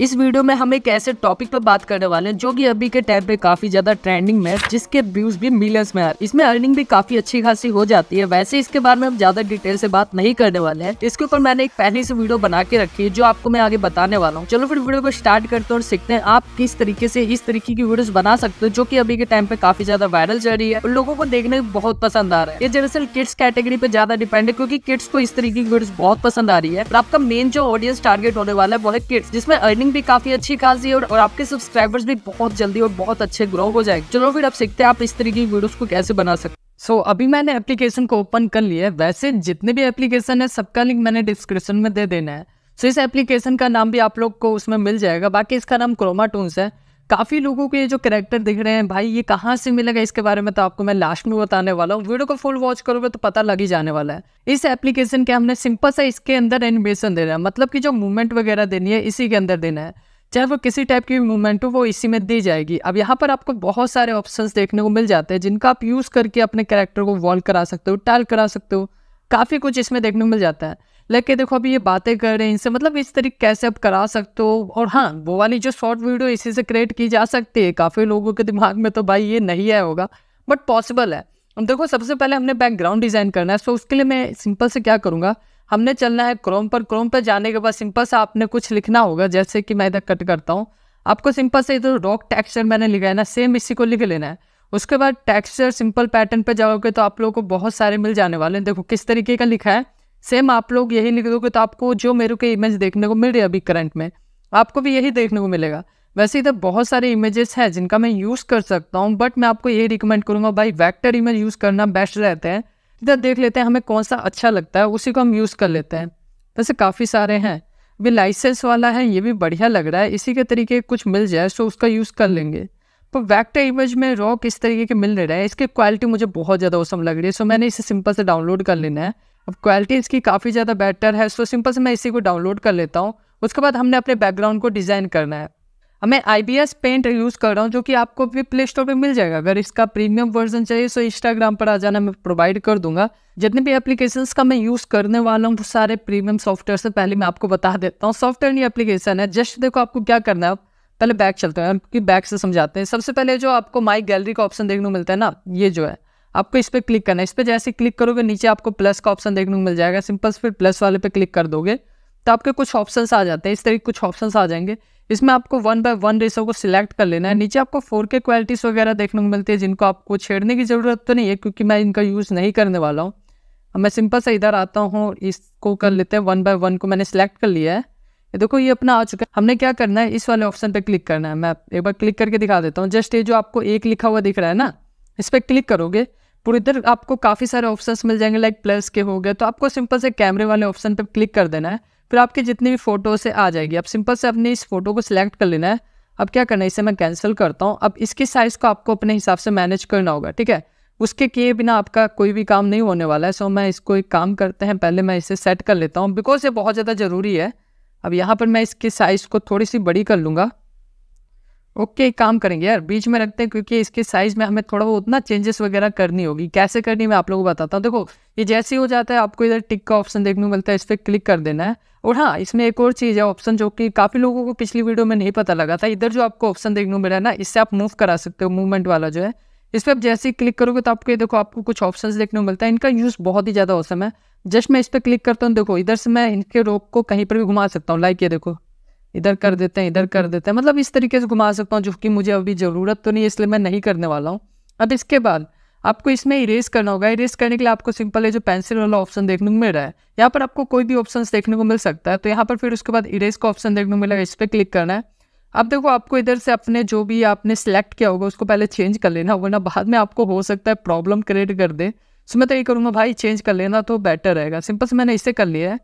इस वीडियो में हम एक ऐसे टॉपिक पर बात करने वाले हैं जो कि अभी के टाइम पे काफ़ी ज़्यादा ट्रेंडिंग में है जिसके व्यूज़ भी मिलियंस में है इसमें अर्निंग भी काफ़ी अच्छी खासी हो जाती है वैसे इसके बारे में हम ज़्यादा डिटेल से बात नहीं करने वाले हैं इसके ऊपर मैंने एक पहले से वीडियो बना के रखी है जो आपको मैं आगे बताने वाला हूँ चलो फिर वीडियो को स्टार्ट करते हैं और सीखते हैं आप किस तरीके से इस तरीके की वीडियो बना सकते हो जो की अभी के टाइम पे काफ़ी ज़्यादा वायरल चल रही है और लोगों को देखने में बहुत पसंद आ रहा है ये दरअसल किड्स कैटेगरी पे ज़्यादा डिपेंड है क्योंकि किड्स को इस तरीके की वीडियो बहुत पसंद आ रही है और आपका मेन जो ऑडियंस टारगेट होने वाला है वो है किड्स जिसमें अर्निंग अर्निंग भी काफी अच्छी खासी है और, और आपके सब्सक्राइबर्स भी बहुत जल्दी और बहुत अच्छे ग्रो हो जाएंगे चलो फिर आप सीखते हैं आप इस तरीके की वीडियोस को कैसे बना सकते सो so, अभी मैंने एप्लीकेशन को ओपन कर लिया है वैसे जितने भी एप्लीकेशन है सबका लिंक मैंने डिस्क्रिप्शन में दे देना है सो so, इस एप्लीकेशन का नाम भी आप लोग को उसमें मिल जाएगा बाकी इसका नाम क्रोमा टून्स है काफ़ी लोगों के जो करेक्टर दिख रहे हैं भाई ये कहाँ से मिलेगा इसके बारे में तो आपको मैं लास्ट में बताने वाला हूँ वीडियो को फुल वॉच करोगे तो पता लग ही जाने वाला है इस एप्लीकेशन के हमने सिंपल सा इसके अंदर एनिमेशन देना है मतलब कि जो मूवमेंट वगैरह देनी है इसी के अंदर देना है चाहे वो किसी टाइप की मूवमेंट हो वो इसी में दी जाएगी अब यहाँ पर आपको बहुत सारे ऑप्शंस देखने को मिल जाते हैं जिनका आप यूज़ करके अपने कैरेक्टर को वॉल्व करा सकते हो टैल करा सकते हो काफ़ी कुछ इसमें देखने को मिल जाता है लग देखो अभी ये बातें कर रहे हैं इनसे मतलब इस तरीके कैसे आप करा सकते हो और हाँ वो वाली जो शॉर्ट वीडियो इसी से क्रिएट की जा सकती है काफ़ी लोगों के दिमाग में तो भाई ये नहीं आया होगा बट पॉसिबल है अब देखो सबसे पहले हमने बैकग्राउंड डिज़ाइन करना है सो उसके लिए मैं सिंपल से क्या करूँगा हमने चलना है क्रोम पर क्रोम पर जाने के बाद सिंपल सा आपने कुछ लिखना होगा जैसे कि मैं इधर कट करता हूँ आपको सिंपल से इधर रॉक टेक्सचर मैंने लिखा है ना सेम इसी को लिख लेना है उसके बाद टेक्सचर सिंपल पैटर्न पे जाओगे तो आप लोगों को बहुत सारे मिल जाने वाले हैं देखो किस तरीके का लिखा है सेम आप लोग यही लिख दोगे तो आपको जो मेरे को इमेज देखने को मिल रही है अभी करंट में आपको भी यही देखने को मिलेगा वैसे इधर बहुत सारे इमेजेस हैं जिनका मैं यूज़ कर सकता हूँ बट मैं आपको यही रिकमेंड करूँगा भाई वैक्टर इमेज यूज़ करना बेस्ट रहते हैं इधर देख लेते हैं हमें कौन सा अच्छा लगता है उसी को हम यूज़ कर लेते हैं वैसे काफ़ी सारे हैं अभी लाइसेंस वाला है ये भी बढ़िया लग रहा है इसी के तरीके कुछ मिल जाए तो उसका यूज़ कर लेंगे पर वैक्टर इमेज में रॉ किस तरीके के मिल रहे हैं इसकी क्वालिटी मुझे बहुत ज़्यादा ओसम लग रही है सो मैंने इसे सिंपल से डाउनलोड कर लेना है अब क्वालिटी इसकी काफ़ी ज़्यादा बेटर है सो सिंपल से मैं इसी को डाउनलोड कर लेता हूँ उसके बाद हमने अपने बैकग्राउंड को डिज़ाइन करना है अब मैं I B S paint use कर रहा हूँ जो कि आपको भी प्ले स्टोर पर मिल जाएगा अगर इसका प्रीमियम वर्जन चाहिए सो तो इंस्टाग्राम पर आ जाना मैं प्रोवाइड कर दूंगा जितने भी एप्लीकेशंस का मैं यूज़ करने वाला हूँ वो सारे प्रीमियम सॉफ्टवेयर से पहले मैं आपको बता देता हूँ सॉफ्टवेयर नहीं एप्लीकेशन है जस्ट देखो आपको क्या करना है पहले बैक चलते हैं कि बैक से समझाते हैं सबसे पहले जो आपको माई गैलरी का ऑप्शन देखने को मिलता है ना ये जो है आपको इस पर क्लिक करना है इस पर जैसे क्लिक करोगे नीचे आपको प्लस का ऑप्शन देखने को मिल जाएगा सिंपल फिर प्लस वाले पे क्लिक कर दोगे तो आपके कुछ ऑप्शंस आ जाते हैं इस तरीके कुछ ऑप्शंस आ जाएंगे इसमें आपको वन बाय वन रेसो को सिलेक्ट कर लेना है नीचे आपको फोर के क्वालिटीज़ वगैरह देखने को मिलती है जिनको आपको छेड़ने की ज़रूरत तो नहीं है क्योंकि मैं इनका यूज़ नहीं करने वाला हूँ अब मैं सिंपल से इधर आता हूँ इसको कर लेते हैं वन बाय वन को मैंने सेलेक्ट कर लिया है ये देखो ये अपना आ चुका है हमने क्या करना है इस वाले ऑप्शन पर क्लिक करना है मैं एक बार क्लिक करके दिखा देता हूँ जस्ट ये जो आपको एक लिखा हुआ दिख रहा है ना इस पर क्लिक करोगे पूरे इधर आपको काफ़ी सारे ऑप्शंस मिल जाएंगे लाइक प्लस के हो गए तो आपको सिंपल से कैमरे वाले ऑप्शन पर क्लिक कर देना है फिर आपकी जितनी भी फ़ोटो से आ जाएगी अब सिंपल से अपने इस फोटो को सिलेक्ट कर लेना है अब क्या करना है इसे मैं कैंसिल करता हूँ अब इसकी साइज़ को आपको अपने हिसाब से मैनेज करना होगा ठीक है उसके किए बिना आपका कोई भी काम नहीं होने वाला है सो मैं इसको एक काम करते हैं पहले मैं इसे सेट कर लेता हूँ बिकॉज ये बहुत ज़्यादा ज़रूरी है अब यहाँ पर मैं इसकी साइज़ को थोड़ी सी बड़ी कर लूँगा ओके okay, काम करेंगे यार बीच में रखते हैं क्योंकि इसके साइज में हमें थोड़ा बहुत ना चेंजेस वगैरह करनी होगी कैसे करनी मैं आप लोगों को बताता हूँ देखो ये जैसे ही हो जाता है आपको इधर टिक का ऑप्शन देखने को मिलता है इस पर क्लिक कर देना है और हाँ इसमें एक और चीज़ है ऑप्शन जो कि काफ़ी लोगों को पिछली वीडियो में नहीं पता लगा था इधर जो आपको ऑप्शन देखने को मिला है ना इससे आप मूव करा सकते हो मूवमेंट वाला जो है इस पर आप जैसे ही क्लिक करोगे तो आपको देखो आपको कुछ ऑप्शन देखने को मिलता है इनका यूज़ बहुत ही ज़्यादा ऑसम है जस्ट मैं इस पर क्लिक करता हूँ देखो इधर से मैं इनके रोक को कहीं पर भी घुमा सकता हूँ लाइक ये देखो इधर कर देते हैं इधर कर देते हैं मतलब इस तरीके से घुमा सकता हूँ जो कि मुझे अभी ज़रूरत तो नहीं है इसलिए मैं नहीं करने वाला हूँ अब इसके बाद आपको इसमें इरेज करना होगा इरेज करने के लिए आपको सिंपल है जो पेंसिल वाला ऑप्शन देखने को मिल रहा है यहाँ पर आपको कोई भी ऑप्शन देखने को मिल सकता है तो यहाँ पर फिर उसके बाद इरेज का ऑप्शन देखने को मिलेगा इस पर क्लिक करना है अब देखो आपको इधर से अपने जो भी आपने सेलेक्ट किया होगा उसको पहले चेंज कर लेना वरना बाद में आपको हो सकता है प्रॉब्लम क्रिएट कर दे सो तो मैं तो ये करूँगा भाई चेंज कर लेना तो बेटर रहेगा सिंपल से मैंने इसे कर लिया है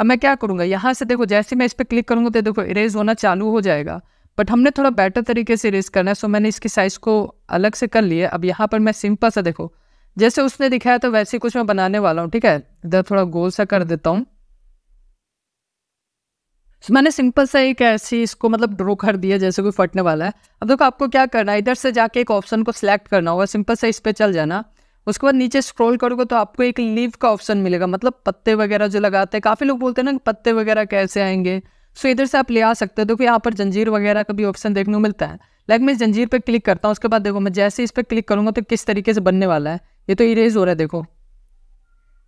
अब मैं क्या करूँगा यहाँ से देखो जैसे मैं इस पर क्लिक करूँगा तो देखो इरेज होना चालू हो जाएगा बट हमने थोड़ा बेटर तरीके से इरेज करना है सो मैंने इसकी साइज़ को अलग से कर लिया अब यहाँ पर मैं सिंपल सा देखो जैसे उसने दिखाया तो वैसे कुछ मैं बनाने वाला हूँ ठीक है इधर थोड़ा गोल सा कर देता हूँ तो मैंने सिंपल सा एक ऐसी इसको मतलब ड्रो कर दिया जैसे कोई फटने वाला है अब देखो आपको क्या करना है इधर से जाके एक ऑप्शन को सिलेक्ट करना होगा सिंपल सा इस पर चल जाना उसके बाद नीचे स्क्रॉल करोगे तो आपको एक लीव का ऑप्शन मिलेगा मतलब पत्ते वगैरह जो लगाते हैं काफ़ी लोग बोलते हैं ना पत्ते वगैरह कैसे आएंगे सो इधर से आप ले आ सकते हो देखो यहाँ पर जंजीर वगैरह का भी ऑप्शन देखने को मिलता है लाइक मैं जंजीर पर क्लिक करता हूँ उसके बाद देखो मैं जैसे इस पर क्लिक करूँगा तो किस तरीके से बनने वाला है ये तो इरेज हो रहा है देखो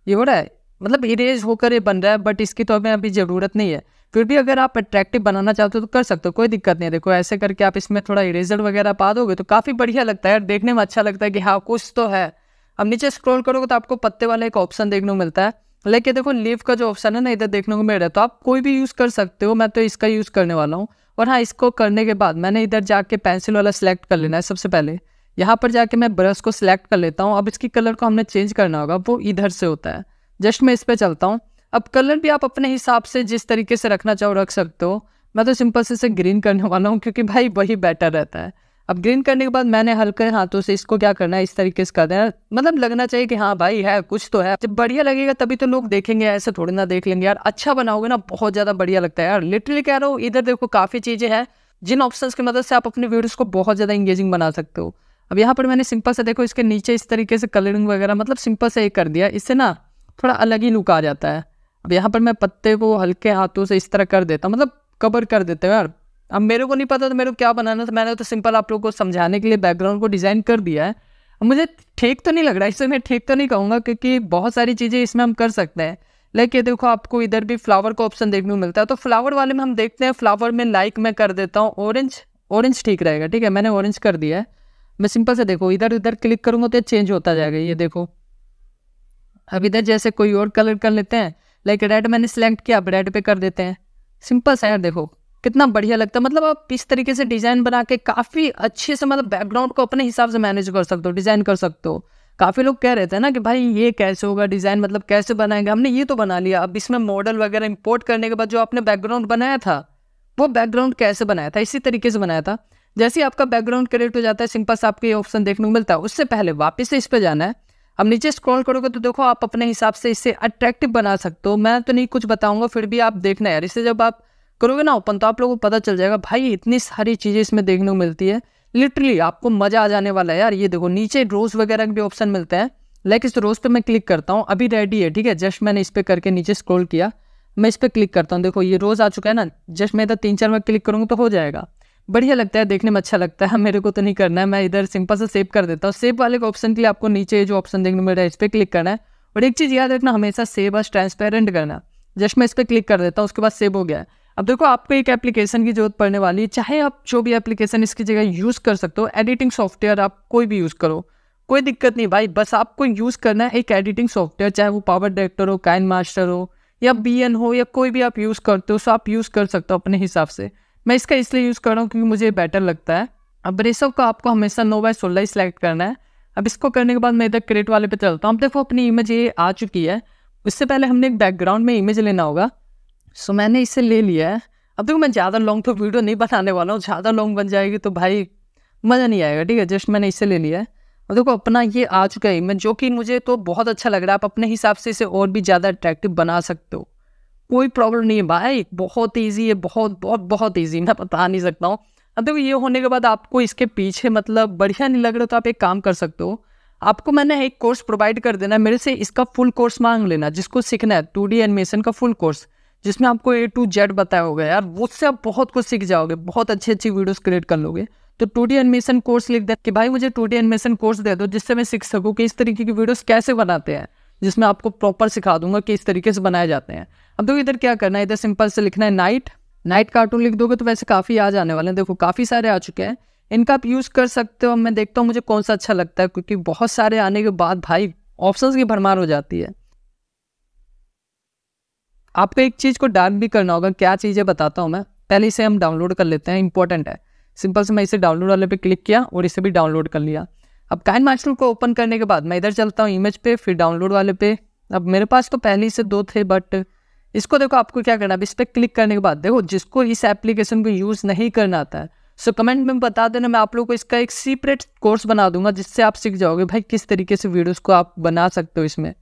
ये हो रहा है मतलब इरेज होकर ये बन रहा है बट इसकी तो हमें अभी ज़रूरत नहीं है फिर भी अगर आप अट्रैक्टिव बनाना चाहते हो तो कर सकते हो कोई दिक्कत नहीं है देखो ऐसे करके आप इसमें थोड़ा इरेजर वगैरह पा दोगे तो काफ़ी बढ़िया लगता है और देखने में अच्छा लगता है कि हाँ कुछ तो है अब नीचे स्क्रॉल करोगे तो आपको पत्ते वाला एक ऑप्शन देखने को मिलता है लेकिन देखो लीव का जो ऑप्शन है ना इधर देखने को मिल रहा है तो आप कोई भी यूज़ कर सकते हो मैं तो इसका यूज़ करने वाला हूँ और हाँ इसको करने के बाद मैंने इधर जाके पेंसिल वाला सिलेक्ट कर लेना है सबसे पहले यहाँ पर जाके मैं ब्रश को सिलेक्ट कर लेता हूँ अब इसकी कलर को हमने चेंज करना होगा वो इधर से होता है जस्ट मैं इस पर चलता हूँ अब कलर भी आप अपने हिसाब से जिस तरीके से रखना चाहो रख सकते हो मैं तो सिंपल से इसे ग्रीन करने वाला हूँ क्योंकि भाई वही बेटर रहता है अब ग्रीन करने के बाद मैंने हल्के हाथों से इसको क्या करना है इस तरीके से करना है मतलब लगना चाहिए कि हाँ भाई है कुछ तो है जब बढ़िया लगेगा तभी तो लोग देखेंगे ऐसे थोड़ी ना देख लेंगे यार अच्छा बनाओगे ना बहुत ज़्यादा बढ़िया लगता है यार लिटरली कह रहा हूँ इधर देखो काफ़ी चीज़ें हैं जिन ऑप्शंस की मदद से आप अपने वीडियोस को बहुत ज़्यादा इंगेजिंग बना सकते हो अब यहाँ पर मैंने सिंपल से देखो इसके नीचे इस तरीके से कलरिंग वगैरह मतलब सिंपल से एक कर दिया इससे ना थोड़ा अलग ही लुक आ जाता है अब यहाँ पर मैं पत्ते को हल्के हाथों से इस तरह कर देता मतलब कवर कर देते हैं यार अब मेरे को नहीं पता तो मेरे को क्या बनाना था तो मैंने तो सिंपल आप लोग को समझाने के लिए बैकग्राउंड को डिज़ाइन कर दिया है मुझे ठीक तो नहीं लग रहा इससे मैं ठीक तो नहीं कहूँगा क्योंकि बहुत सारी चीज़ें इसमें हम कर सकते हैं लाइक ये देखो आपको इधर भी फ्लावर का ऑप्शन देखने को मिलता है तो फ्लावर वाले में हम देखते हैं फ्लावर में लाइक मैं कर देता हूँ ऑरेंज ऑरेंज ठीक रहेगा ठीक है मैंने ऑरेंज कर दिया है मैं सिंपल से देखो इधर उधर क्लिक करूँगा तो ये चेंज होता जाएगा ये देखो अब इधर जैसे कोई और कलर कर लेते हैं लाइक रेड मैंने सेलेक्ट किया अब रेड पे कर देते हैं सिंपल सा यार देखो कितना बढ़िया लगता है मतलब आप इस तरीके से डिज़ाइन बना के काफ़ी अच्छे से मतलब बैकग्राउंड को अपने हिसाब से मैनेज कर सकते हो डिज़ाइन कर सकते हो काफ़ी लोग कह रहे थे ना कि भाई ये कैसे होगा डिज़ाइन मतलब कैसे बनाएंगे हमने ये तो बना लिया अब इसमें मॉडल वगैरह इंपोर्ट करने के बाद जो आपने बैकग्राउंड बनाया था वो बैकग्राउंड कैसे बनाया था इसी तरीके से बनाया था जैसे ही आपका बैकग्राउंड क्रिएट हो जाता है सिंपल सा आपको ये ऑप्शन देखने को मिलता है उससे पहले वापस से इस पर जाना है अब नीचे स्क्रॉल करोगे तो देखो आप अपने हिसाब से इसे अट्रैक्टिव बना सकते हो मैं तो नहीं कुछ बताऊंगा फिर भी आप देखना यार इसे जब आप करोगे ना ओपन तो आप लोगों को पता चल जाएगा भाई इतनी सारी चीज़ें इसमें देखने को मिलती है लिटरली आपको मज़ा आ जाने वाला है यार ये देखो नीचे रोज़ वगैरह के भी ऑप्शन मिलते हैं लाइक इस रोज़ पे मैं क्लिक करता हूँ अभी रेडी है ठीक है जस्ट मैंने इस पर करके नीचे स्क्रोल किया मैं इस पर क्लिक करता हूँ देखो ये रोज़ आ चुका है ना जस्ट मैं इधर तीन चार बार क्लिक करूँगा तो हो जाएगा बढ़िया लगता है देखने में अच्छा लगता है मेरे को तो नहीं करना है मैं इधर सिंपल से सेव कर देता हूँ सेव वाले के ऑप्शन के लिए आपको नीचे जो ऑप्शन देखने मिल रहा है इस पर क्लिक करना है और एक चीज़ याद रखना हमेशा सेव बस ट्रांसपेरेंट करना जस्ट मैं इस पर क्लिक कर देता हूँ उसके बाद सेव हो गया है अब देखो आपको एक एप्लीकेशन की जरूरत पड़ने वाली है चाहे आप जो भी एप्लीकेशन इसकी जगह यूज़ कर सकते हो एडिटिंग सॉफ्टवेयर आप कोई भी यूज़ करो कोई दिक्कत नहीं भाई बस आपको यूज़ करना है एक एडिटिंग सॉफ्टवेयर चाहे वो पावर डायरेक्टर हो काइन मास्टर हो या बी एन हो या कोई भी आप यूज़ करते हो सो आप यूज़ कर सकते हो अपने हिसाब से मैं इसका इसलिए यूज़ कर रहा हूँ क्योंकि मुझे बेटर लगता है अब ब्रेसअप का आपको हमेशा नौ बाय सोलह ही सिलेक्ट करना है अब इसको करने के बाद मैं इधर क्रिएट वाले पे चलता हूँ अब देखो अपनी इमेज ये आ चुकी है उससे पहले हमने एक बैकग्राउंड में इमेज लेना होगा सो मैंने इसे ले लिया है अब देखो मैं ज़्यादा लॉन्ग तो वीडियो नहीं बनाने वाला हूँ ज़्यादा लॉन्ग बन जाएगी तो भाई मज़ा नहीं आएगा ठीक है जस्ट मैंने इसे ले लिया है और देखो अपना ये आ चुका है जो कि मुझे तो बहुत अच्छा लग रहा है आप अपने हिसाब से इसे और भी ज़्यादा अट्रैक्टिव बना सकते हो कोई प्रॉब्लम नहीं है भाई बहुत ईजी है बहुत बहुत बहुत ईजी मैं बता नहीं सकता हूँ अब देखो ये होने के बाद आपको इसके पीछे मतलब बढ़िया नहीं लग रहा तो आप एक काम कर सकते हो आपको मैंने एक कोर्स प्रोवाइड कर देना मेरे से इसका फुल कोर्स मांग लेना जिसको सीखना है टू डी एनिमेशन का फुल कोर्स जिसमें आपको ए टू जेड बताया होगा यार उससे आप बहुत कुछ सीख जाओगे बहुत अच्छी अच्छी वीडियोस क्रिएट कर लोगे तो टू डी एनिमेशन कोर्स लिख दे कि भाई मुझे टू डी एनिमेशन कोर्स दे दो जिससे मैं सीख सकूँ कि इस तरीके की वीडियोस कैसे बनाते हैं जिसमें आपको प्रॉपर सिखा दूंगा कि इस तरीके से बनाए जाते हैं अब देखो इधर क्या करना है इधर सिंपल से लिखना है नाइट नाइट कार्टून लिख दोगे तो वैसे काफ़ी आ जाने वाले हैं देखो काफ़ी सारे आ चुके हैं इनका आप यूज़ कर सकते हो मैं देखता हूँ मुझे कौन सा अच्छा लगता है क्योंकि बहुत सारे आने के बाद भाई ऑप्शंस की भरमार हो जाती है आपको एक चीज़ को डार्क भी करना होगा क्या चीज़ है बताता हूँ मैं पहले इसे हम डाउनलोड कर लेते हैं इंपॉर्टेंट है सिंपल से मैं इसे डाउनलोड वाले पे क्लिक किया और इसे भी डाउनलोड कर लिया अब काइन मास्टर को ओपन करने के बाद मैं इधर चलता हूँ इमेज पे फिर डाउनलोड वाले पे अब मेरे पास तो पहले से दो थे बट इसको देखो आपको क्या करना है इस पर क्लिक करने के बाद देखो जिसको इस एप्लीकेशन को यूज़ नहीं करना आता है सो कमेंट में बता देना मैं आप लोग को इसका एक सीपरेट कोर्स बना दूंगा जिससे आप सीख जाओगे भाई किस तरीके से वीडियोज़ को आप बना सकते हो इसमें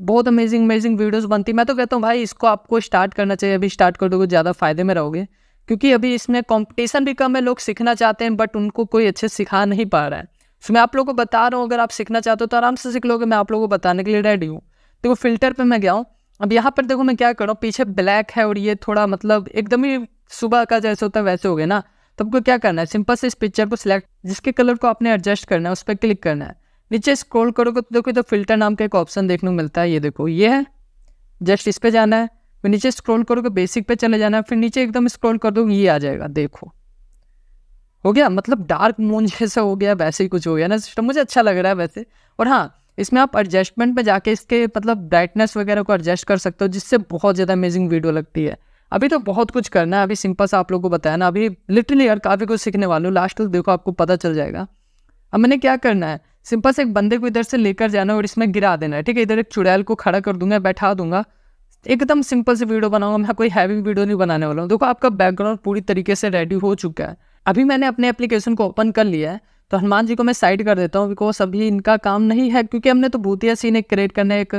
बहुत अमेजिंग अमेजिंग वीडियोज बनती मैं तो कहता हूँ भाई इसको आपको स्टार्ट करना चाहिए अभी स्टार्ट कर दोगे ज़्यादा फ़ायदे में रहोगे क्योंकि अभी इसमें कंपटीशन भी कम है लोग सीखना चाहते हैं बट उनको कोई अच्छे सिखा नहीं पा रहा है सो मैं आप लोगों को बता रहा हूँ अगर आप सीखना चाहते हो तो आराम से सीख लोगे मैं आप लोगों को बताने के लिए रेडी हूँ देखो फिल्टर पर मैं गया हूँ अब यहाँ पर देखो मैं क्या कर रहा हूँ पीछे ब्लैक है और ये थोड़ा मतलब एकदम ही सुबह का जैसे होता है वैसे हो गया ना तो आपको क्या करना है सिंपल से इस पिक्चर को सिलेक्ट जिसके कलर को आपने एडजस्ट करना है उस पर क्लिक करना है नीचे स्क्रॉल करोगे तो देखो इधर फिल्टर नाम का एक ऑप्शन देखने को मिलता है ये देखो ये है जस्ट इस पर जाना है फिर नीचे स्क्रॉल करोगे बेसिक पे चले जाना है फिर नीचे एकदम स्क्रॉल कर दोगे ये आ जाएगा देखो हो गया मतलब डार्क मून जैसा हो गया वैसे ही कुछ हो गया ना सिस्टम मुझे अच्छा लग रहा है वैसे और हाँ इसमें आप एडजस्टमेंट में जाके इसके मतलब ब्राइटनेस वगैरह को एडजस्ट कर सकते हो जिससे बहुत ज़्यादा अमेजिंग वीडियो लगती है अभी तो बहुत कुछ करना है अभी सिंपल सा आप लोगों को बताया ना अभी लिटरली यार काफ़ी कुछ सीखने वाले हो लास्ट तक देखो आपको पता चल जाएगा अब मैंने क्या करना है सिंपल से एक बंदे को इधर से लेकर जाना और इसमें गिरा देना है ठीक है इधर एक चुड़ैल को खड़ा कर दूंगा बैठा दूंगा एकदम सिंपल से वीडियो बनाऊंगा मैं कोई हैवी वीडियो नहीं बनाने वाला हूँ देखो आपका बैकग्राउंड पूरी तरीके से रेडी हो चुका है अभी मैंने अपने एप्लीकेशन को ओपन कर लिया है तो हनुमान जी को मैं साइड कर देता हूँ बिकॉज अभी इनका काम नहीं है क्योंकि हमने तो भूतिया सीन एक क्रिएट करना है एक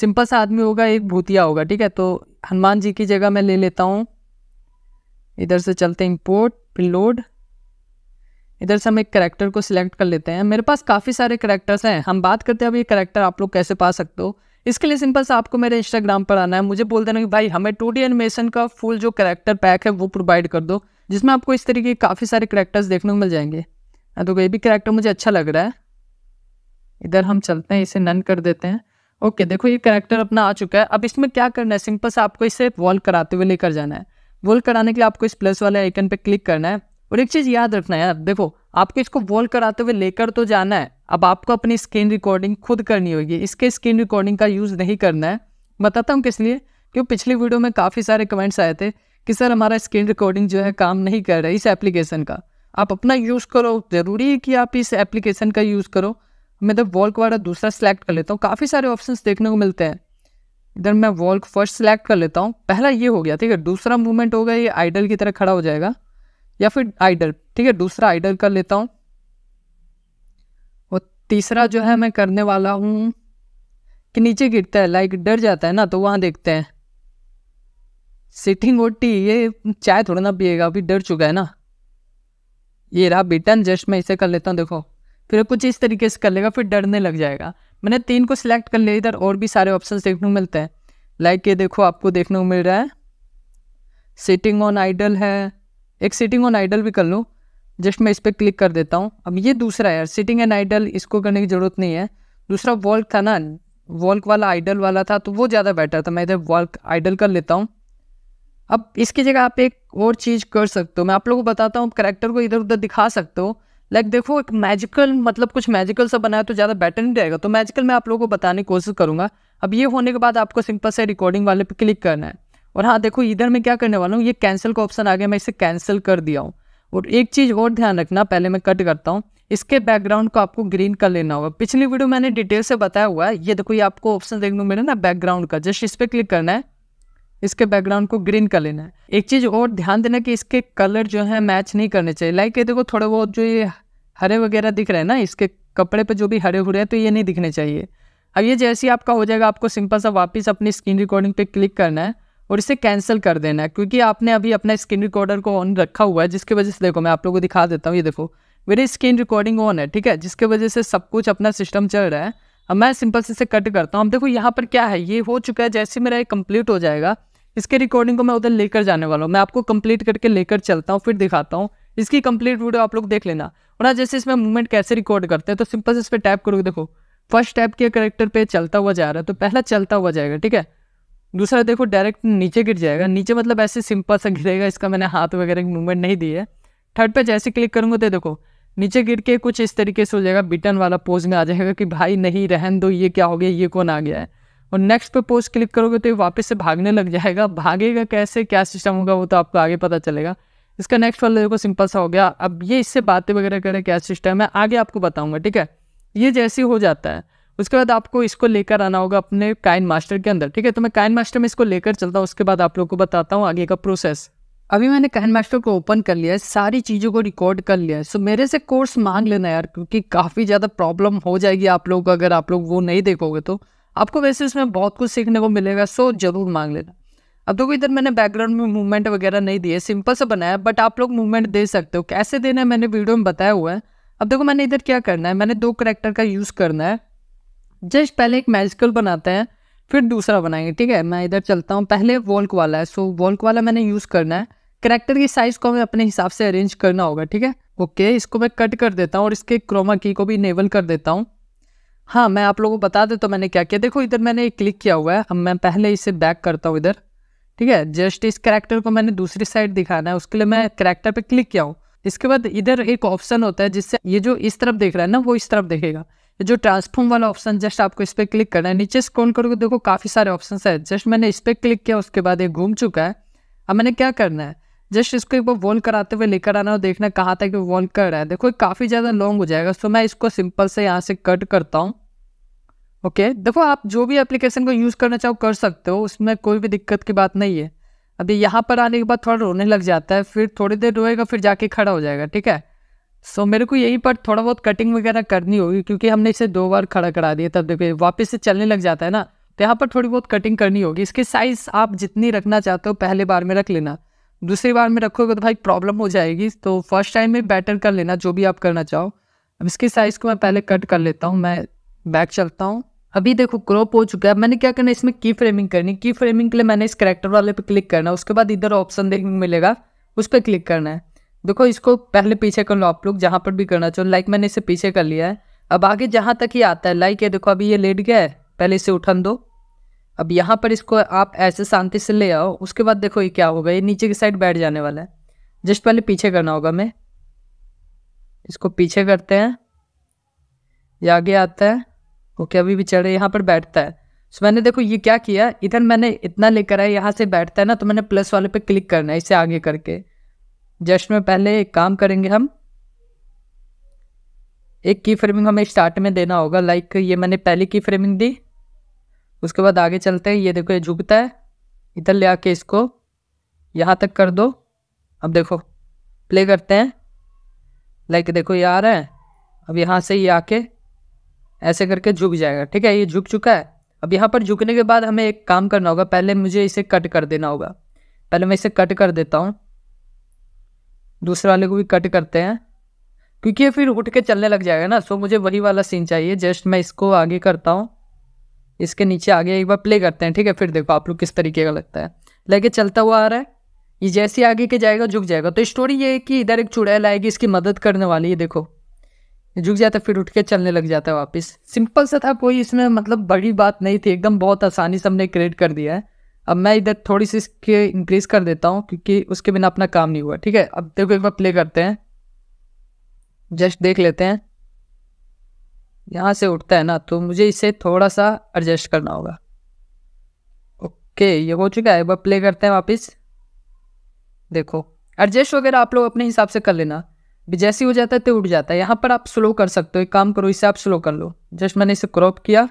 सिंपल सा आदमी होगा एक भूतिया होगा ठीक है तो हनुमान जी की जगह मैं ले लेता हूँ इधर से चलते हैं इम्पोर्ट प्रीलोड इधर से हम एक करेक्टर को सिलेक्ट कर लेते हैं मेरे पास काफ़ी सारे करेक्टर्स हैं हम बात करते हैं अब ये करेक्टर आप लोग कैसे पा सकते हो इसके लिए सिंपल सा आपको मेरे इंस्टाग्राम पर आना है मुझे बोल देना कि भाई हमें टू एनिमेशन का फुल जो करेक्टर पैक है वो प्रोवाइड कर दो जिसमें आपको इस तरीके के काफ़ी सारे करेक्टर्स देखने को मिल जाएंगे हाँ, तो ये भी करेक्टर मुझे अच्छा लग रहा है इधर हम चलते हैं इसे नन कर देते हैं ओके देखो ये करेक्टर अपना आ चुका है अब इसमें क्या करना है सिंपल से आपको इसे वॉल्व कराते हुए लेकर जाना है वॉल्व कराने के लिए आपको इस प्लस वाले आइकन पर क्लिक करना है और एक चीज़ याद रखना यार देखो आपको इसको बोल कराते हुए लेकर तो जाना है अब आपको अपनी स्क्रीन रिकॉर्डिंग खुद करनी होगी इसके स्क्रीन रिकॉर्डिंग का यूज़ नहीं करना है बताता हूँ किस लिए क्यों पिछली वीडियो में काफ़ी सारे कमेंट्स आए थे कि सर हमारा स्क्रीन रिकॉर्डिंग जो है काम नहीं कर रहा है इस एप्लीकेशन का आप अपना यूज़ करो ज़रूरी है कि आप इस एप्लीकेशन का यूज़ करो मैं तो वॉल्क वाला दूसरा सेलेक्ट कर लेता हूँ काफ़ी सारे ऑप्शंस देखने को मिलते हैं इधर मैं वॉल्क फर्स्ट सेलेक्ट कर लेता हूँ पहला ये हो गया ठीक है दूसरा मूवमेंट होगा ये आइडल की तरह खड़ा हो जाएगा या फिर आइडल ठीक है दूसरा आइडल कर लेता हूँ और तीसरा जो है मैं करने वाला हूँ कि नीचे गिरता है लाइक डर जाता है ना तो वहाँ देखते हैं सिटिंग ओटी ये चाय थोड़ा ना पिएगा अभी डर चुका है ना ये रहा बिटन जस्ट मैं इसे कर लेता हूँ देखो फिर कुछ इस तरीके से कर लेगा फिर डरने लग जाएगा मैंने तीन को सिलेक्ट कर लिया इधर और भी सारे ऑप्शन देखने को मिलते हैं लाइक ये देखो आपको देखने को मिल रहा है सिटिंग ऑन आइडल है एक सिटिंग ऑन आइडल भी कर लूँ जस्ट मैं इस पर क्लिक कर देता हूँ अब ये दूसरा है सिटिंग एंड आइडल इसको करने की ज़रूरत नहीं है दूसरा वॉल्क था ना वॉल्क वाला आइडल वाला था तो वो ज़्यादा बेटर था मैं इधर वॉल्क आइडल कर लेता हूँ अब इसकी जगह आप एक और चीज़ कर सकते हो मैं आप लोगों को बताता हूँ करेक्टर को इधर उधर दिखा सकते हो लाइक देखो एक मैजिकल मतलब कुछ मैजिकल सा बनाया तो ज़्यादा बेटर नहीं रहेगा तो मैजिकल मैं आप लोगों को बताने की कोशिश करूँगा अब ये होने के बाद आपको सिंपल से रिकॉर्डिंग वाले पे क्लिक करना है और हाँ देखो इधर मैं क्या करने वाला हूँ ये कैंसिल का ऑप्शन आ गया मैं इसे कैंसिल कर दिया हूँ और एक चीज़ और ध्यान रखना पहले मैं कट करता हूँ इसके बैकग्राउंड को आपको ग्रीन कर लेना होगा पिछली वीडियो मैंने डिटेल से बताया हुआ है ये देखो ये आपको ऑप्शन देखने को मिला ना बैकग्राउंड का जस्ट इस पर क्लिक करना है इसके बैकग्राउंड को ग्रीन कर लेना है एक चीज़ और ध्यान देना कि इसके कलर जो है मैच नहीं करने चाहिए लाइक ये देखो थोड़े बहुत जो ये हरे वगैरह दिख रहे हैं ना इसके कपड़े पर जो भी हरे हुए हैं तो ये नहीं दिखने चाहिए अब ये जैसे ही आपका हो जाएगा आपको सिंपल सा वापस अपनी स्क्रीन रिकॉर्डिंग पे क्लिक करना है और इसे कैंसिल कर देना है क्योंकि आपने अभी अपना स्क्रीन रिकॉर्डर को ऑन रखा हुआ है जिसकी वजह से देखो मैं आप लोगों को दिखा देता हूँ ये देखो मेरी स्क्रीन रिकॉर्डिंग ऑन है ठीक है जिसकी वजह से सब कुछ अपना सिस्टम चल रहा है अब मैं सिंपल से इसे कट करता हूँ अब देखो यहाँ पर क्या है ये हो चुका है जैसे मेरा ये कंप्लीट हो जाएगा इसके रिकॉर्डिंग को मैं उधर लेकर जाने वाला हूँ मैं आपको कंप्लीट करके लेकर चलता हूँ फिर दिखाता हूँ इसकी कंप्लीट वीडियो आप लोग देख लेना और जैसे इसमें मूवमेंट कैसे रिकॉर्ड करते हैं तो सिंपल से इस पर टैप करोगे देखो फर्स्ट टैप के करेक्टर पर चलता हुआ जा रहा है तो पहला चलता हुआ जाएगा ठीक है दूसरा देखो डायरेक्ट नीचे गिर जाएगा नीचे मतलब ऐसे सिंपल सा गिरेगा इसका मैंने हाथ वगैरह की मूवमेंट नहीं दी है थर्ड पे जैसे क्लिक करूँगा तो देखो नीचे गिर के कुछ इस तरीके से हो जाएगा बिटन वाला पोज में आ जाएगा कि भाई नहीं रहन दो ये क्या हो गया ये कौन आ गया है और नेक्स्ट पे पोज क्लिक करोगे तो ये वापस से भागने लग जाएगा भागेगा कैसे क्या सिस्टम होगा वो तो आपको आगे पता चलेगा इसका नेक्स्ट वाला देखो सिंपल सा हो गया अब ये इससे बातें वगैरह करें क्या सिस्टम है आगे आपको बताऊँगा ठीक है ये जैसे हो जाता है उसके बाद आपको इसको लेकर आना होगा अपने काइन मास्टर के अंदर ठीक है तो मैं काइन मास्टर में इसको लेकर चलता हूँ उसके बाद आप लोग को बताता हूँ आगे का प्रोसेस अभी मैंने कहन मास्टर को ओपन कर लिया है सारी चीज़ों को रिकॉर्ड कर लिया है सो मेरे से कोर्स मांग लेना यार क्योंकि काफ़ी ज़्यादा प्रॉब्लम हो जाएगी आप लोग अगर आप लोग वो नहीं देखोगे तो आपको वैसे उसमें बहुत कुछ सीखने को मिलेगा सो ज़रूर मांग लेना अब देखो तो इधर मैंने बैकग्राउंड में मूवमेंट वगैरह नहीं दिए सिंपल से बनाया बट आप लोग मूवमेंट दे सकते हो कैसे देना है मैंने वीडियो में बताया हुआ है अब देखो मैंने इधर क्या करना है मैंने दो करेक्टर का यूज़ करना है जस्ट पहले एक मैजिकल बनाते हैं फिर दूसरा बनाएंगे ठीक है मैं इधर चलता हूँ पहले वॉल्क वाला है सो वॉल्क वाला मैंने यूज़ करना है करेक्टर की साइज़ को हमें अपने हिसाब से अरेंज करना होगा ठीक है ओके इसको मैं कट कर देता हूँ और इसके क्रोमा की को भी इनेबल कर देता हूँ हाँ मैं आप लोगों को बता देता तो मैंने क्या किया देखो इधर मैंने क्लिक किया हुआ है अब मैं पहले इसे बैक करता हूँ इधर ठीक है जस्ट इस करेक्टर को मैंने दूसरी साइड दिखाना है उसके लिए मैं करेक्टर पर क्लिक किया हूँ इसके बाद इधर एक ऑप्शन होता है जिससे ये जो इस तरफ देख रहा है ना वो इस तरफ देखेगा जो ट्रांसफॉर्म वाला ऑप्शन जस्ट आपको इस पर क्लिक करना है नीचे स्क्रॉल करोगे देखो काफ़ी सारे ऑप्शन है जस्ट मैंने इस पर क्लिक किया उसके बाद ये घूम चुका है अब मैंने क्या करना है जस्ट इसको एक बार वॉल कराते हुए लेकर आना और देखना कहाँ कि वॉल कर रहा है देखो काफ़ी ज़्यादा लॉन्ग हो जाएगा सो मैं इसको सिंपल से यहाँ से कट करता हूँ ओके okay, देखो आप जो भी एप्लीकेशन को यूज़ करना चाहो कर सकते हो उसमें कोई भी दिक्कत की बात नहीं है अभी यहाँ पर आने के बाद थोड़ा रोने लग जाता है फिर थोड़ी देर रोएगा फिर जाके खड़ा हो जाएगा ठीक है सो so, मेरे को यही पर थोड़ा बहुत कटिंग वगैरह करनी होगी क्योंकि हमने इसे दो बार खड़ा करा दिया तब देखो वापस से चलने लग जाता है ना तो यहाँ पर थोड़ी बहुत कटिंग करनी होगी इसकी साइज़ आप जितनी रखना चाहते हो पहले बार में रख लेना दूसरी बार में रखोगे तो भाई प्रॉब्लम हो जाएगी तो फर्स्ट टाइम में बेटर कर लेना जो भी आप करना चाहो अब इसके साइज़ को मैं पहले कट कर लेता हूँ मैं बैक चलता हूँ अभी देखो क्रॉप हो चुका है मैंने क्या करना है इसमें की फ्रेमिंग करनी की फ्रेमिंग के लिए मैंने इस करेक्टर वाले पे क्लिक करना है उसके बाद इधर ऑप्शन देखने मिलेगा उस पर क्लिक करना है देखो इसको पहले पीछे कर लो आप लोग जहाँ पर भी करना चाहो लाइक मैंने इसे पीछे कर लिया है अब आगे जहाँ तक ही आता है लाइक ये देखो अभी ये लेट गया है पहले इसे उठन दो अब यहाँ पर इसको आप ऐसे शांति से ले आओ उसके बाद देखो ये क्या होगा ये नीचे की साइड बैठ जाने वाला है जस्ट पहले पीछे करना होगा हमें इसको पीछे करते हैं ये आगे आता है ओके अभी भी चढ़े यहाँ पर बैठता है सो मैंने देखो ये क्या किया इधर मैंने इतना लेकर आया यहाँ से बैठता है ना तो मैंने प्लस वाले पे क्लिक करना है इसे आगे करके जस्ट में पहले एक काम करेंगे हम एक की फ्रेमिंग हमें स्टार्ट में देना होगा लाइक ये मैंने पहली की फ्रेमिंग दी उसके बाद आगे चलते हैं ये देखो ये झुकता है इधर ले आके इसको यहाँ तक कर दो अब देखो प्ले करते हैं लाइक देखो ये आ रहा है अब यहाँ से ये आके ऐसे करके झुक जाएगा ठीक है ये झुक चुका है अब यहाँ पर झुकने के बाद हमें एक काम करना होगा पहले मुझे इसे कट कर देना होगा पहले मैं इसे कट कर देता हूँ दूसरे वाले को भी कट करते हैं क्योंकि ये फिर उठ के चलने लग जाएगा ना सो मुझे वही वाला सीन चाहिए जस्ट मैं इसको आगे करता हूँ इसके नीचे आगे एक बार प्ले करते हैं ठीक है फिर देखो आप लोग किस तरीके का लगता है लेके चलता हुआ आ रहा है ये जैसे आगे के जाएगा झुक जाएगा तो स्टोरी ये है कि इधर एक चुड़ैल आएगी इसकी मदद करने वाली है देखो झुक जाता है फिर उठ के चलने लग जाता है वापस सिंपल सा था कोई इसमें मतलब बड़ी बात नहीं थी एकदम बहुत आसानी से हमने क्रिएट कर दिया है अब मैं इधर थोड़ी सी इसके इंक्रीज कर देता हूँ क्योंकि उसके बिना अपना काम नहीं हुआ ठीक है अब देखो एक बार प्ले करते हैं जस्ट देख लेते हैं यहाँ से उठता है ना तो मुझे इसे थोड़ा सा एडजस्ट करना होगा ओके ये हो चुका है एक बार प्ले करते हैं वापस देखो एडजस्ट वगैरह आप लोग अपने हिसाब से कर लेना भी जैसे हो जाता है तो उठ जाता है यहाँ पर आप स्लो कर सकते हो एक काम करो इसे आप स्लो कर लो जस्ट मैंने इसे क्रॉप किया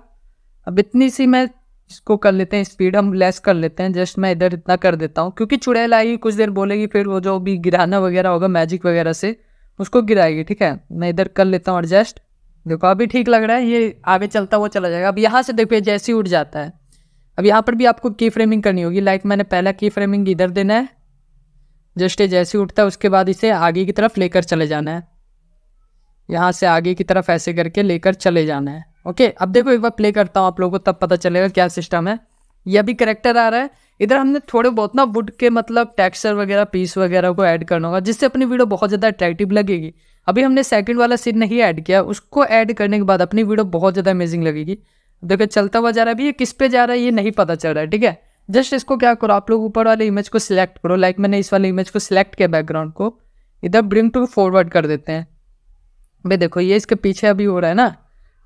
अब इतनी सी मैं इसको कर लेते हैं स्पीड हम लेस कर लेते हैं जस्ट मैं इधर इतना कर देता हूँ क्योंकि चुड़ैल आएगी कुछ देर बोलेगी फिर वो जो भी गिराना वगैरह होगा मैजिक वगैरह से उसको गिराएगी ठीक है मैं इधर कर लेता हूँ एडजस्ट देखो अभी ठीक लग रहा है ये आगे चलता वो चला जाएगा अब यहाँ से देखिए जैसे ही उठ जाता है अब यहाँ पर भी आपको की फ्रेमिंग करनी होगी लाइक मैंने पहला की फ्रेमिंग इधर देना है जस्ट ये जैसे उठता है उसके बाद इसे आगे की तरफ लेकर चले जाना है यहाँ से आगे की तरफ ऐसे करके लेकर चले जाना है ओके अब देखो एक बार प्ले करता हूँ आप लोगों को तब पता चलेगा क्या सिस्टम है ये अभी करेक्टर आ रहा है इधर हमने थोड़े बहुत ना वुड के मतलब टेक्सचर वगैरह पीस वगैरह को ऐड करना होगा जिससे अपनी वीडियो बहुत ज़्यादा अट्रैक्टिव लगेगी अभी हमने सेकंड वाला सीन नहीं ऐड किया उसको ऐड करने के बाद अपनी वीडियो बहुत ज़्यादा अमेजिंग लगेगी देखो चलता हुआ जा रहा है अभी ये किस पे जा रहा है ये नहीं पता चल रहा है ठीक है जस्ट इसको क्या करो आप लोग ऊपर वाले इमेज को सिलेक्ट करो लाइक मैंने इस वाले इमेज को सिलेक्ट किया बैकग्राउंड को इधर ब्रिंग टू फॉरवर्ड कर देते हैं भाई देखो ये इसके पीछे अभी हो रहा है ना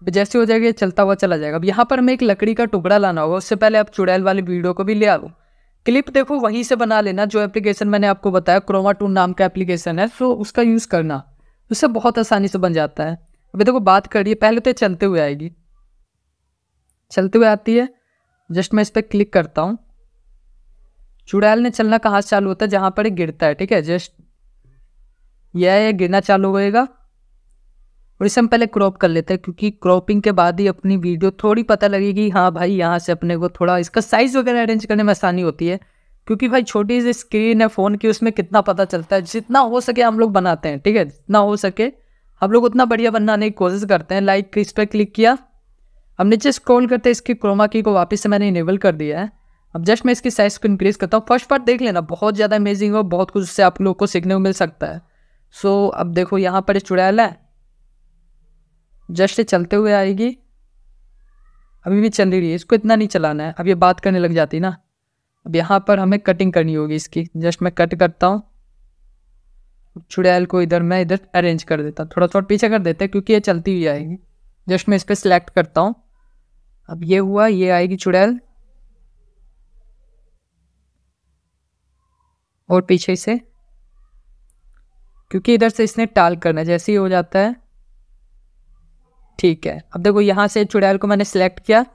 जैसे हो जाएगा चलता हुआ चला जाएगा अब यहाँ पर हमें एक लकड़ी का टुकड़ा लाना होगा उससे पहले आप चुड़ैल वाली वीडियो को भी ले आओ क्लिप देखो वहीं से बना लेना जो एप्लीकेशन मैंने आपको बताया क्रोमा टून नाम का एप्लीकेशन है सो तो उसका यूज़ करना उससे बहुत आसानी से बन जाता है अभी देखो बात करिए पहले तो चलते हुए आएगी चलते हुए आती है जस्ट मैं इस पर क्लिक करता हूँ चुड़ैल ने चलना कहाँ से चालू होता है जहाँ पर गिरता है ठीक है जस्ट यह गिरना चालू होएगा और इसे हम पहले क्रॉप कर लेते हैं क्योंकि क्रॉपिंग के बाद ही अपनी वीडियो थोड़ी पता लगेगी हाँ भाई यहाँ से अपने को थोड़ा इसका साइज़ वगैरह अरेंज करने में आसानी होती है क्योंकि भाई छोटी सी स्क्रीन है फ़ोन की उसमें कितना पता चलता है जितना हो सके हम लोग बनाते हैं ठीक है जितना हो सके हम लोग उतना बढ़िया बनाने की कोशिश करते हैं लाइक इस पर क्लिक किया अब नीचे स्क्रॉल करते इसकी क्रोमा की को वापस से मैंने इनेबल कर दिया है अब जस्ट मैं इसकी साइज़ को इंक्रीज़ करता हूँ फर्स्ट पार्ट देख लेना बहुत ज़्यादा अमेजिंग हो बहुत कुछ उससे आप लोग को सीखने को मिल सकता है सो so, अब देखो यहाँ पर चुड़ैल है जस्ट चलते हुए आएगी अभी भी चल रही है इसको इतना नहीं चलाना है अब ये बात करने लग जाती ना अब यहाँ पर हमें कटिंग करनी होगी इसकी जस्ट मैं कट करता हूँ छुड़ैल को इधर मैं इधर अरेंज कर देता हूँ थोड़ा थोड़ा पीछे कर देते हैं क्योंकि ये चलती हुई आएगी जस्ट मैं इस पर सिलेक्ट करता हूँ अब ये हुआ ये आएगी चुड़ैल और पीछे से क्योंकि इधर से इसने टाल करना जैसे ही हो जाता है ठीक है अब देखो यहाँ से चुड़ैल को मैंने सेलेक्ट किया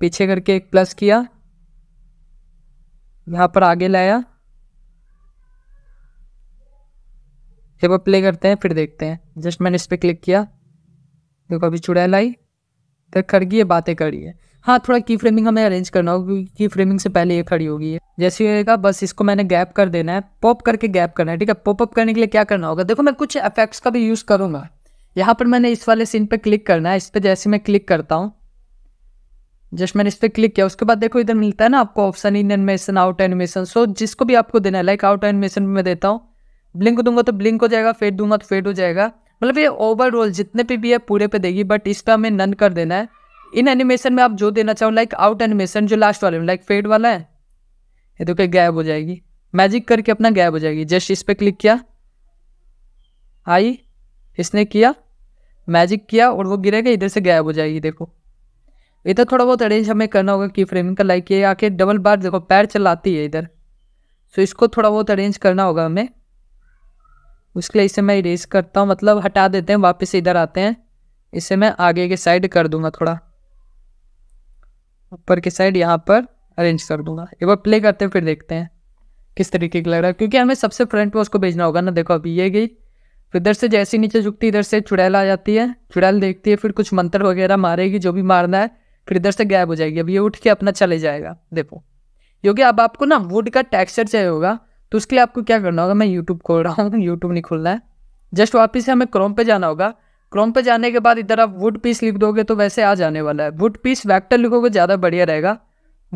पीछे करके एक प्लस किया यहाँ पर आगे लाया जब वो प्ले करते हैं फिर देखते हैं जस्ट मैंने इस पर क्लिक किया देखो अभी चुड़ैल आई तो खड़गी है बातें करी है हाँ थोड़ा की फ्रेमिंग हमें अरेंज करना होगा क्योंकि की फ्रेमिंग से पहले ये खड़ी होगी जैसे होगा बस इसको मैंने गैप कर देना है पॉप करके गैप करना है ठीक है पॉपअप करने के लिए क्या करना होगा देखो मैं कुछ अफेक्ट्स का भी यूज़ करूँगा यहाँ पर मैंने इस वाले सीन पे क्लिक करना है इस पर जैसे मैं क्लिक करता हूँ जस्ट मैंने इस पर क्लिक किया उसके बाद देखो इधर मिलता है ना आपको option in animation out animation so जिसको भी आपको देना है लाइक आउट एनिमेशन मैं देता हूँ ब्लिंक दूंगा तो ब्लिंक हो जाएगा फेड दूंगा तो फेड हो जाएगा मतलब ये ओवरऑल जितने पे भी है पूरे पे देगी बट इस पर हमें नन कर देना है इन एनिमेशन में आप जो देना चाहो लाइक आउट एनिमेशन जो लास्ट वाले में लाइक फेड वाला है ये तो कहीं गायब हो जाएगी मैजिक करके अपना गायब हो जाएगी जस्ट इस पर क्लिक किया आई इसने किया मैजिक किया और वो गिरेगा इधर से गायब हो जाएगी देखो इधर तो थोड़ा बहुत अरेंज हमें करना होगा की फ्रेमिंग का लाइक ये आके डबल बार देखो पैर चलाती है इधर सो इसको थोड़ा बहुत अरेंज करना होगा हमें उसके लिए इसे मैं इरेज करता हूँ मतलब हटा देते हैं वापस इधर आते हैं इसे मैं आगे के साइड कर दूंगा थोड़ा ऊपर के साइड यहाँ पर अरेंज कर दूंगा एक बार प्ले करते हैं फिर देखते हैं किस तरीके का लग रहा है क्योंकि हमें सबसे फ्रंट पे उसको भेजना होगा ना देखो अभी ये गई तो इधर से जैसे नीचे झुकती इधर से चुड़ैल आ जाती है चुड़ैल देखती है फिर कुछ मंत्र वगैरह मारेगी जो भी मारना है फिर इधर से गायब हो जाएगी अब ये उठ के अपना चले जाएगा देखो क्योंकि अब आपको ना वुड का टेक्सचर चाहिए होगा तो उसके लिए आपको क्या करना होगा मैं यूट्यूब खोल रहा हूँ यूट्यूब नहीं खुलना है जस्ट वापिस से हमें क्रोम पे जाना होगा क्रोम पे जाने के बाद इधर आप वुड पीस लिख दोगे तो वैसे आ जाने वाला है वुड पीस वैक्टर लिखोगे ज़्यादा बढ़िया रहेगा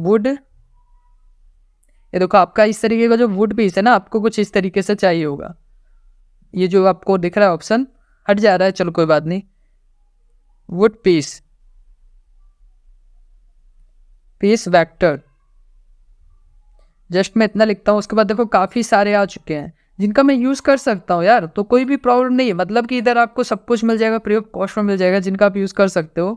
वुड ये देखो आपका इस तरीके का जो वुड पीस है ना आपको कुछ इस तरीके से चाहिए होगा ये जो आपको दिख रहा है ऑप्शन हट जा रहा है चलो कोई बात नहीं wood piece piece vector just मैं इतना लिखता हूँ उसके बाद देखो काफ़ी सारे आ चुके हैं जिनका मैं यूज़ कर सकता हूँ यार तो कोई भी प्रॉब्लम नहीं है मतलब कि इधर आपको सब कुछ मिल जाएगा प्रयोग कॉस्ट में मिल जाएगा जिनका आप यूज़ कर सकते हो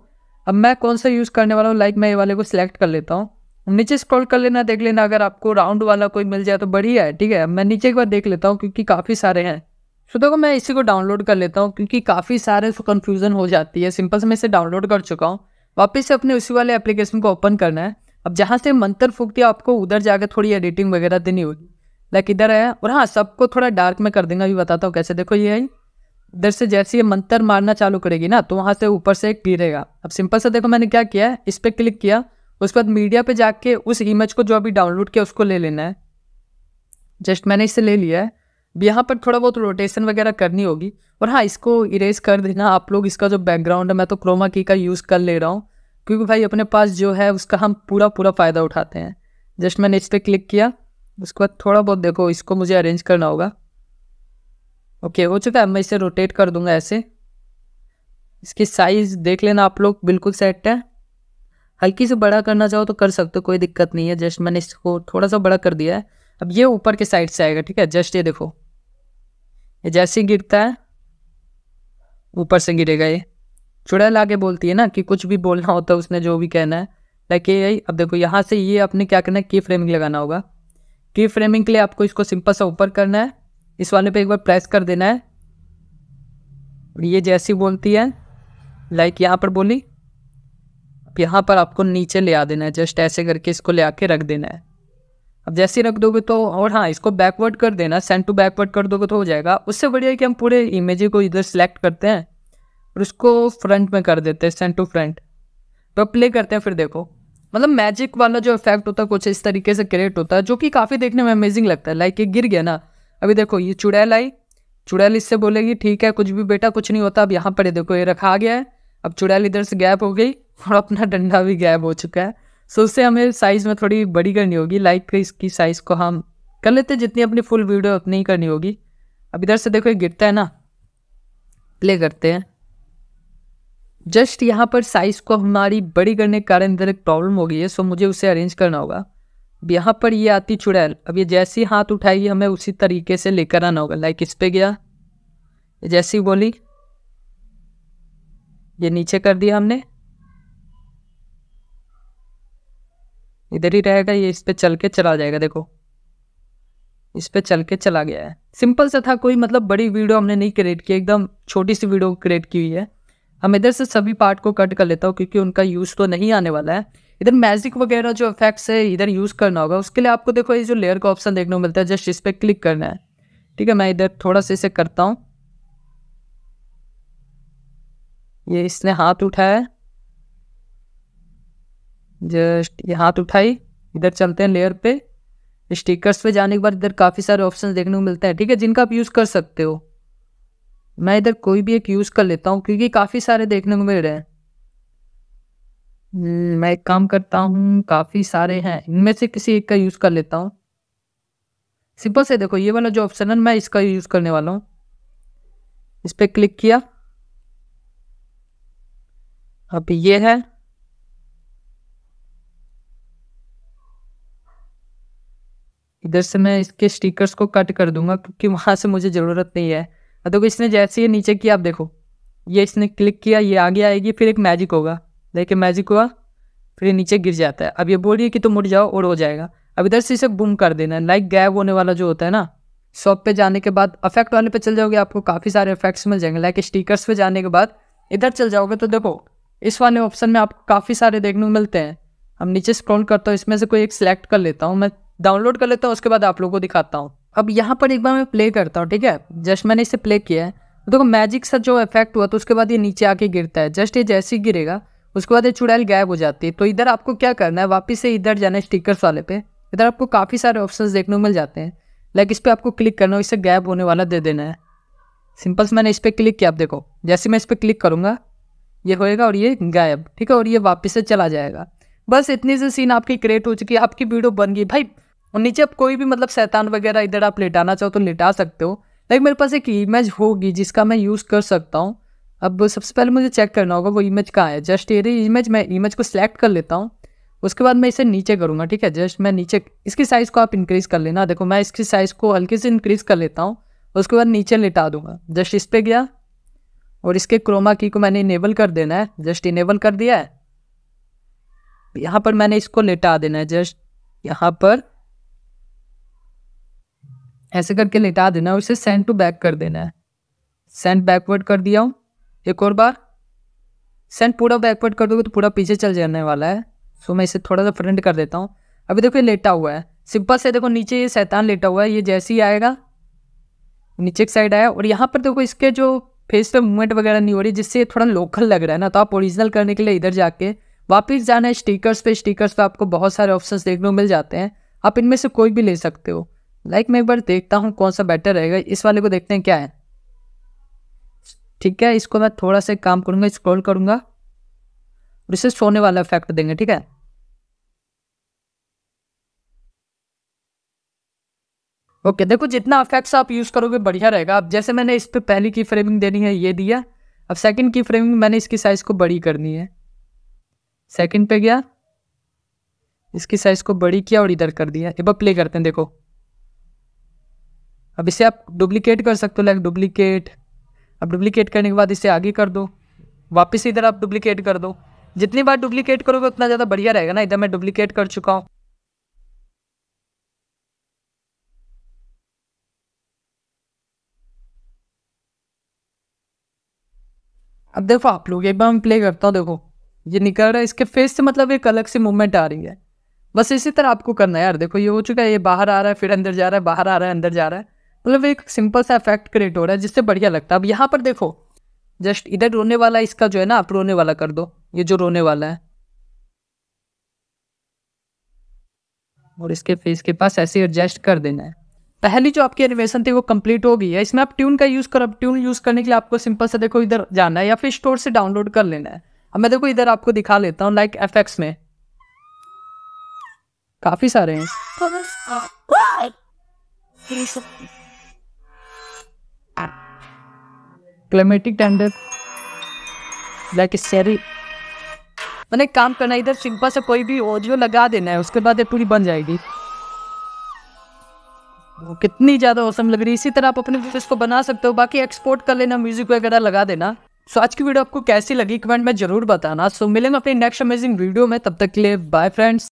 अब मैं कौन सा यूज़ करने वाला हूँ लाइक मैं ये वाले को सिलेक्ट कर लेता हूँ नीचे स्क्रॉल कर लेना देख लेना अगर आपको राउंड वाला कोई मिल जाए तो बढ़िया है ठीक है मैं नीचे एक बार देख लेता हूँ क्योंकि काफ़ी सारे हैं सो तो देखो मैं इसी को डाउनलोड कर लेता हूँ क्योंकि काफ़ी सारे कन्फ्यूज़न हो जाती है सिंपल से मैं इसे डाउनलोड कर चुका हूँ वापस से अपने उसी वाले एप्लीकेशन को ओपन करना है अब जहाँ से मंत्र फूक दिया आपको उधर जाकर थोड़ी एडिटिंग वगैरह देनी होगी लाइक इधर है और हाँ सबको थोड़ा डार्क में कर देंगे अभी बताता हूँ कैसे देखो ये है इधर से जैसे ये मंत्र मारना चालू करेगी ना तो वहाँ से ऊपर से गिरेगा अब सिंपल से देखो मैंने क्या किया है इस पर क्लिक किया उसके बाद मीडिया पर जाके उस इमेज को जो अभी डाउनलोड किया उसको ले लेना है जस्ट मैंने इसे ले लिया है यहाँ पर थोड़ा बहुत रोटेशन वगैरह करनी होगी और हाँ इसको इरेज कर देना आप लोग इसका जो बैकग्राउंड है मैं तो क्रोमा की का यूज़ कर ले रहा हूँ क्योंकि भाई अपने पास जो है उसका हम पूरा पूरा फ़ायदा उठाते हैं जस्ट मैंने इस पर क्लिक किया उसके बाद थोड़ा बहुत देखो इसको मुझे अरेंज करना होगा ओके हो चुका है मैं इसे रोटेट कर दूंगा ऐसे इसकी साइज़ देख लेना आप लोग बिल्कुल सेट है हल्की से बड़ा करना चाहो तो कर सकते हो कोई दिक्कत नहीं है जस्ट मैंने इसको थोड़ा सा बड़ा कर दिया है अब ये ऊपर के साइड से आएगा ठीक है जस्ट ये देखो ये जैसे ही गिरता है ऊपर से गिरेगा ये चुड़ैल आगे बोलती है ना कि कुछ भी बोलना होता है उसने जो भी कहना है लाइक ये अब देखो यहाँ से ये आपने क्या करना है की फ्रेमिंग लगाना होगा की फ्रेमिंग के लिए आपको इसको सिंपल सा ऊपर करना है इस वाले पे एक बार प्रेस कर देना है ये जैसी बोलती है लाइक यहाँ पर बोली यहाँ पर आपको नीचे ले आ देना है जस्ट ऐसे करके इसको ले आके रख देना है अब जैसे रख दोगे तो और हाँ इसको बैकवर्ड कर देना सेंड टू बैकवर्ड कर दोगे तो हो जाएगा उससे बढ़िया है कि हम पूरे इमेज को इधर सेलेक्ट करते हैं और उसको फ्रंट में कर देते हैं सेंड टू फ्रंट तो प्ले करते हैं फिर देखो मतलब मैजिक वाला जो इफेक्ट होता है कुछ इस तरीके से क्रिएट होता है जो कि काफ़ी देखने में अमेजिंग लगता है लाइक ये गिर गया ना अभी देखो ये चुड़ैल आई चुड़ैल इससे बोलेगी ठीक है कुछ भी बेटा कुछ नहीं होता अब यहाँ पर देखो ये रखा गया है अब चुड़ैल इधर से गैप हो गई और अपना डंडा भी गैप हो चुका है सो उससे हमें साइज़ में थोड़ी बड़ी करनी होगी लाइक इसकी साइज़ को हम कर लेते जितनी अपनी फुल वीडियो उतनी ही करनी होगी अब इधर से देखो ये गिरता है ना प्ले करते हैं जस्ट यहाँ पर साइज़ को हमारी बड़ी करने के कारण इधर एक प्रॉब्लम हो गई है सो मुझे उसे अरेंज करना होगा अब यहाँ पर ये आती चुड़ैल अब ये जैसी हाथ उठाएगी हमें उसी तरीके से लेकर आना होगा लाइक इस पर गया जैसी बोली ये नीचे कर दिया हमने इधर ही रहेगा ये इस पर चल के चला जाएगा देखो इस पर चल के चला गया है सिंपल सा था कोई मतलब बड़ी वीडियो हमने नहीं क्रिएट की एकदम छोटी सी वीडियो क्रिएट की हुई है हम इधर से सभी पार्ट को कट कर लेता हूँ क्योंकि उनका यूज़ तो नहीं आने वाला है इधर मैजिक वगैरह जो इफेक्ट्स है इधर यूज़ करना होगा उसके लिए आपको देखो ये जो लेयर का ऑप्शन देखने को मिलता है जस्ट इस पर क्लिक करना है ठीक है मैं इधर थोड़ा सा इसे करता हूँ ये इसने हाथ उठाया जस्ट ये हाथ उठाई इधर चलते हैं लेयर पे स्टिकर्स पे जाने के बाद इधर काफ़ी सारे ऑप्शन देखने को मिलते हैं ठीक है जिनका आप यूज़ कर सकते हो मैं इधर कोई भी एक यूज़ कर लेता हूँ क्योंकि काफ़ी सारे देखने को मिल रहे हैं हम्म, मैं एक काम करता हूँ काफ़ी सारे हैं इनमें से किसी एक का यूज़ कर लेता हूँ सिंपल से देखो ये वाला जो ऑप्शन है मैं इसका यूज़ करने वाला हूँ इस पर क्लिक किया अब ये है इधर से मैं इसके स्टिकर्स को कट कर दूंगा क्योंकि वहाँ से मुझे ज़रूरत नहीं है देखो इसने जैसे ये नीचे किया आप देखो ये इसने क्लिक किया ये आगे आएगी फिर एक मैजिक होगा देखिए मैजिक हुआ फिर ये नीचे गिर जाता है अब ये बोल रही है कि तुम उड़ जाओ और हो जाएगा अब इधर से इसे बुम कर देना है लाइक गैप होने वाला जो होता है ना शॉप पे जाने के बाद अफेक्ट वाले पे चल जाओगे आपको काफ़ी सारे इफेक्ट्स मिल जाएंगे लाइक स्टिकर्स पे जाने के बाद इधर चल जाओगे तो देखो इस वाले ऑप्शन में आपको काफ़ी सारे देखने को मिलते हैं हम नीचे स्क्रॉल करता हूँ इसमें से कोई एक सिलेक्ट कर लेता हूँ मैं डाउनलोड कर लेता हूँ उसके बाद आप लोगों को दिखाता हूँ अब यहाँ पर एक बार मैं प्ले करता हूँ ठीक है जस्ट मैंने इसे प्ले किया है देखो तो देखो मैजिक सा जो इफेक्ट हुआ तो उसके बाद ये नीचे आके गिरता है जस्ट ये जैसे ही गिरेगा उसके बाद ये चुड़ैल गायब हो जाती है तो इधर आपको क्या करना है वापस से इधर जाना है स्टिकर्स वाले पे इधर आपको काफ़ी सारे ऑप्शन देखने को मिल जाते हैं लाइक इस पर आपको क्लिक करना है इसे गैप होने वाला दे देना है सिंपल से मैंने इस पर क्लिक किया आप देखो जैसे मैं इस पर क्लिक करूँगा ये होएगा और ये गायब ठीक है और ये वापस से चला जाएगा बस इतनी सी सीन आपकी क्रिएट हो चुकी है आपकी वीडियो बन गई भाई और नीचे आप कोई भी मतलब शैतान वगैरह इधर आप लेटाना चाहो तो लेटा सकते हो लाइक मेरे पास एक इमेज होगी जिसका मैं यूज़ कर सकता हूँ अब सबसे पहले मुझे चेक करना होगा वो इमेज कहाँ है जस्ट ये रही इमेज मैं इमेज को सिलेक्ट कर लेता हूँ उसके बाद मैं इसे नीचे करूँगा ठीक है जस्ट मैं नीचे इसकी साइज़ को आप इंक्रीज़ कर लेना देखो मैं इसकी साइज़ को हल्के से इंक्रीज़ कर लेता हूँ उसके बाद नीचे लेटा दूंगा जस्ट इस पर गया और इसके क्रोमा की को मैंने इनेबल कर देना है जस्ट इनेबल कर दिया है यहाँ पर मैंने इसको लेटा देना है जस्ट यहाँ पर ऐसे करके लिटा देना है उसे सेंड टू बैक कर देना है सेंड बैकवर्ड कर दिया हूँ एक और बार सेंड पूरा बैकवर्ड कर दोगे तो पूरा पीछे चल जाने वाला है सो मैं इसे थोड़ा सा फ्रंट कर देता हूँ अभी देखो ये लेटा हुआ है सिंपल से देखो नीचे ये शैतान लेटा हुआ है ये जैसे ही आएगा नीचे एक साइड आया और यहाँ पर देखो इसके जो फेस पे मूवमेंट वगैरह नहीं हो रही जिससे ये थोड़ा लोकल लग रहा है ना तो आप ओरिजिनल करने के लिए इधर जाके वापस जाना है स्टिकर्स पे स्टिकर्स पे आपको बहुत सारे ऑप्शंस देखने को मिल जाते हैं आप इनमें से कोई भी ले सकते हो लाइक मैं एक बार देखता हूँ कौन सा बेटर रहेगा इस वाले को देखते हैं क्या है ठीक है इसको मैं थोड़ा सा काम करूँगा स्क्रॉल करूँगा और इसे सोने वाला इफेक्ट देंगे ठीक है ओके देखो जितना अफेक्ट्स आप यूज़ करोगे बढ़िया रहेगा अब जैसे मैंने इस पर पहली की फ्रेमिंग देनी है ये दिया अब सेकंड की फ्रेमिंग मैंने इसकी साइज़ को बड़ी करनी है सेकंड पे गया इसकी साइज़ को बड़ी किया और इधर कर दिया एक बार प्ले करते हैं देखो अब इसे आप डुप्लीकेट कर सकते हो लाइक डुप्लीकेट अब डुप्लीकेट करने के बाद इसे आगे कर दो वापस इधर आप डुप्लीकेट कर दो जितनी बार डुप्लीकेट करोगे उतना ज़्यादा बढ़िया रहेगा ना इधर मैं डुप्लीकेट कर चुका हूँ अब देखो आप लोग एक बार मैं प्ले करता हूँ देखो ये निकल रहा है इसके फेस से मतलब एक अलग सी मूवमेंट आ रही है बस इसी तरह आपको करना है यार देखो ये हो चुका है ये बाहर आ रहा है फिर अंदर जा रहा है बाहर आ रहा है अंदर जा रहा है मतलब एक सिंपल सा इफेक्ट क्रिएट हो रहा है जिससे बढ़िया लगता है अब यहाँ पर देखो जस्ट इधर रोने वाला इसका जो है ना आप रोने वाला कर दो ये जो रोने वाला है और इसके फेस के पास ऐसे एडजस्ट कर देना है पहली जो आपकी एनिमेशन थी वो कंप्लीट हो गई है इसमें आप ट्यून का यूज़ करो ट्यून यूज़ करने के लिए आपको सिंपल से देखो इधर जाना है या फिर स्टोर से डाउनलोड कर लेना है अब मैं देखो इधर आपको दिखा लेता हूँ लाइक एफ में काफ़ी सारे हैं क्लाइमेटिक टेंडर लाइक सैरी मैंने काम करना इधर सिंपल से कोई भी ऑडियो लगा देना है उसके बाद ये पूरी बन जाएगी वो कितनी ज़्यादा औसम लग रही है इसी तरह आप अपने बिजनेस को बना सकते हो बाकी एक्सपोर्ट कर लेना म्यूजिक वगैरह लगा देना सो आज की वीडियो आपको कैसी लगी कमेंट में जरूर बताना सो मिलेंगे अपने नेक्स्ट अमेजिंग वीडियो में तब तक के लिए बाय फ्रेंड्स